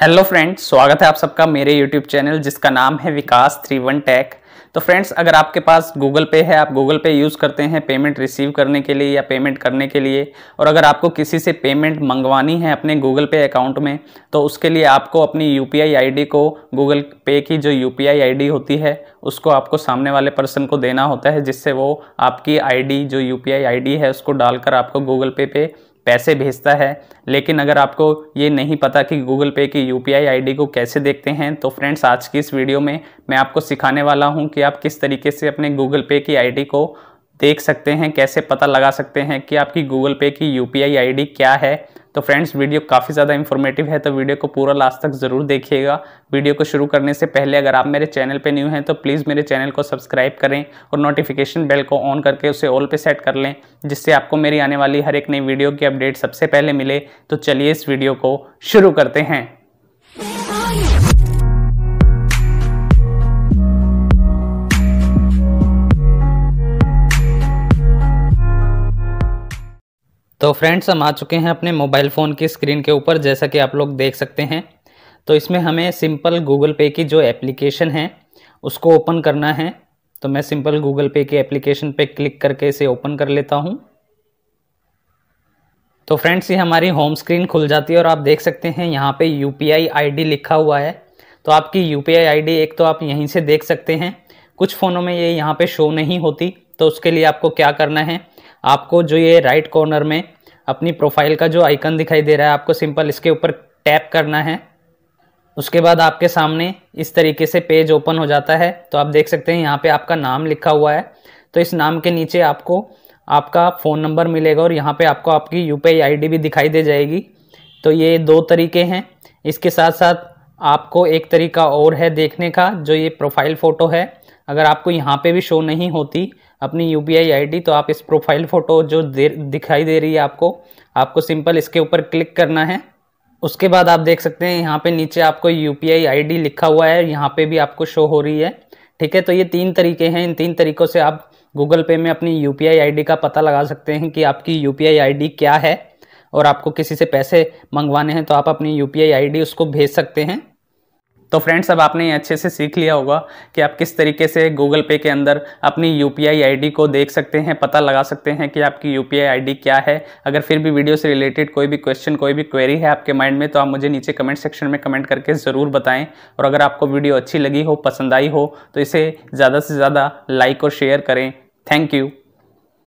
hello friends स्वागत है आप सबका मेरे यूट्यूब चैनल जिसका नाम है विकास थ्री वन टैक तो फ्रेंड्स अगर आपके पास गूगल पे है आप गूगल पे यूज़ करते हैं पेमेंट रिसीव करने के लिए या पेमेंट करने के लिए और अगर आपको किसी से पेमेंट मंगवानी है अपने गूगल पे अकाउंट में तो उसके लिए आपको अपनी यू पी को गूगल पे की जो यू पी होती है उसको आपको सामने वाले पर्सन को देना होता है जिससे वो आपकी आई जो यू पी है उसको डालकर आपको गूगल पे पे पैसे भेजता है लेकिन अगर आपको ये नहीं पता कि गूगल पे की यू पी को कैसे देखते हैं तो फ्रेंड्स आज की इस वीडियो में मैं आपको सिखाने वाला हूँ कि आप किस तरीके से अपने गूगल पे की आई को देख सकते हैं कैसे पता लगा सकते हैं कि आपकी गूगल पे की यू पी क्या है तो फ्रेंड्स वीडियो काफ़ी ज़्यादा इन्फॉर्मेटिव है तो वीडियो को पूरा लास्ट तक ज़रूर देखिएगा वीडियो को शुरू करने से पहले अगर आप मेरे चैनल पर न्यू हैं तो प्लीज़ मेरे चैनल को सब्सक्राइब करें और नोटिफिकेशन बेल को ऑन करके उसे ऑल पे सेट कर लें जिससे आपको मेरी आने वाली हर एक नई वीडियो की अपडेट सबसे पहले मिले तो चलिए इस वीडियो को शुरू करते हैं तो फ्रेंड्स हम आ चुके हैं अपने मोबाइल फ़ोन की स्क्रीन के ऊपर जैसा कि आप लोग देख सकते हैं तो इसमें हमें सिंपल गूगल पे की जो एप्लीकेशन है उसको ओपन करना है तो मैं सिंपल गूगल पे की एप्लीकेशन पे क्लिक करके इसे ओपन कर लेता हूँ तो फ्रेंड्स ये हमारी होम स्क्रीन खुल जाती है और आप देख सकते हैं यहाँ पर यू पी आई लिखा हुआ है तो आपकी यू पी आई एक तो आप यहीं से देख सकते हैं कुछ फ़ोनों में ये यहाँ पर शो नहीं होती तो उसके लिए आपको क्या करना है आपको जो ये राइट कॉर्नर में अपनी प्रोफाइल का जो आइकन दिखाई दे रहा है आपको सिंपल इसके ऊपर टैप करना है उसके बाद आपके सामने इस तरीके से पेज ओपन हो जाता है तो आप देख सकते हैं यहाँ पे आपका नाम लिखा हुआ है तो इस नाम के नीचे आपको आपका फ़ोन नंबर मिलेगा और यहाँ पे आपको आपकी यू पी भी दिखाई दे जाएगी तो ये दो तरीके हैं इसके साथ साथ आपको एक तरीका और है देखने का जो ये प्रोफाइल फ़ोटो है अगर आपको यहाँ पे भी शो नहीं होती अपनी यू पी तो आप इस प्रोफाइल फ़ोटो जो दे दिखाई दे रही है आपको आपको सिंपल इसके ऊपर क्लिक करना है उसके बाद आप देख सकते हैं यहाँ पे नीचे आपको यू पी लिखा हुआ है यहाँ पे भी आपको शो हो रही है ठीक है तो ये तीन तरीके हैं इन तीन तरीक़ों से आप गूगल पे में अपनी यू पी का पता लगा सकते हैं कि आपकी यू पी क्या है और आपको किसी से पैसे मंगवाने हैं तो आप अपनी यू पी उसको भेज सकते हैं तो फ्रेंड्स अब आपने अच्छे से सीख लिया होगा कि आप किस तरीके से गूगल पे के अंदर अपनी यू पी को देख सकते हैं पता लगा सकते हैं कि आपकी यू पी क्या है अगर फिर भी वीडियो से रिलेटेड कोई भी क्वेश्चन कोई भी क्वेरी है आपके माइंड में तो आप मुझे नीचे कमेंट सेक्शन में कमेंट करके ज़रूर बताएं और अगर आपको वीडियो अच्छी लगी हो पसंद आई हो तो इसे ज़्यादा से ज़्यादा लाइक और शेयर करें थैंक यू